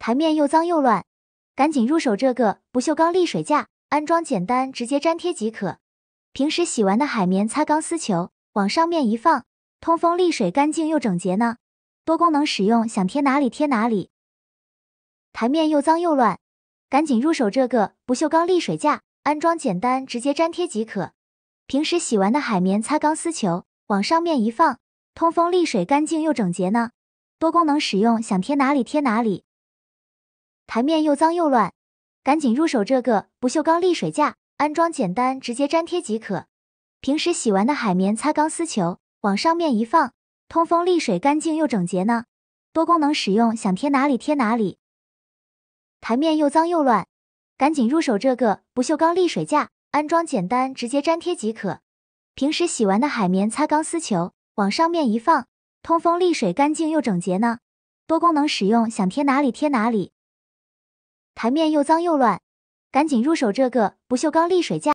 台面又脏又乱，赶紧入手这个不锈钢沥水架，安装简单，直接粘贴即可。平时洗完的海绵擦钢丝球，往上面一放，通风沥水，干净又整洁呢。多功能使用，想贴哪里贴哪里。台面又脏又乱，赶紧入手这个不锈钢沥水架，安装简单，直接粘贴即可。平时洗完的海绵擦钢丝球，往上面一放，通风沥水，干净又整洁呢。多功能使用，想贴哪里贴哪里。台面又脏又乱，赶紧入手这个不锈钢沥水架，安装简单，直接粘贴即可。平时洗完的海绵擦钢丝球，往上面一放，通风沥水，干净又整洁呢。多功能使用，想贴哪里贴哪里。台面又脏又乱，赶紧入手这个不锈钢沥水架，安装简单，直接粘贴即可。平时洗完的海绵擦钢丝球，往上面一放，通风沥水，干净又整洁呢。多功能使用，想贴哪里贴哪里。台面又脏又乱，赶紧入手这个不锈钢沥水架。